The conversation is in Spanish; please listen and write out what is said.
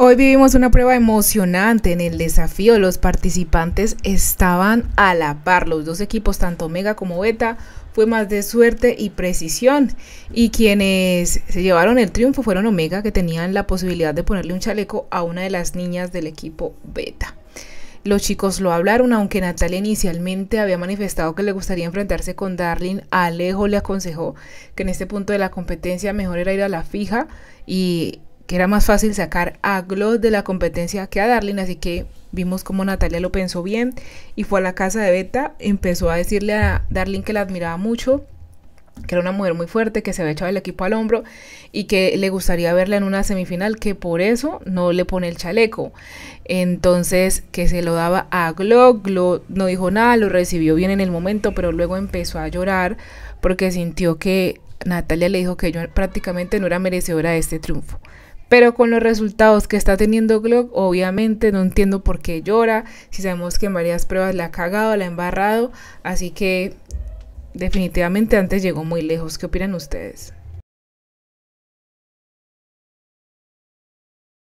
Hoy vivimos una prueba emocionante en el desafío. Los participantes estaban a la par. Los dos equipos, tanto Omega como Beta, fue más de suerte y precisión. Y quienes se llevaron el triunfo fueron Omega, que tenían la posibilidad de ponerle un chaleco a una de las niñas del equipo Beta. Los chicos lo hablaron, aunque Natalia inicialmente había manifestado que le gustaría enfrentarse con Darlin. Alejo le aconsejó que en este punto de la competencia mejor era ir a la fija y que era más fácil sacar a Glo de la competencia que a Darling, así que vimos como Natalia lo pensó bien y fue a la casa de Beta, empezó a decirle a Darling que la admiraba mucho, que era una mujer muy fuerte, que se había echado el equipo al hombro y que le gustaría verla en una semifinal, que por eso no le pone el chaleco. Entonces, que se lo daba a Glo, Glo no dijo nada, lo recibió bien en el momento, pero luego empezó a llorar porque sintió que Natalia le dijo que yo prácticamente no era merecedora de este triunfo. Pero con los resultados que está teniendo Glock, obviamente no entiendo por qué llora. Si sabemos que en varias pruebas la ha cagado, la ha embarrado. Así que definitivamente antes llegó muy lejos. ¿Qué opinan ustedes?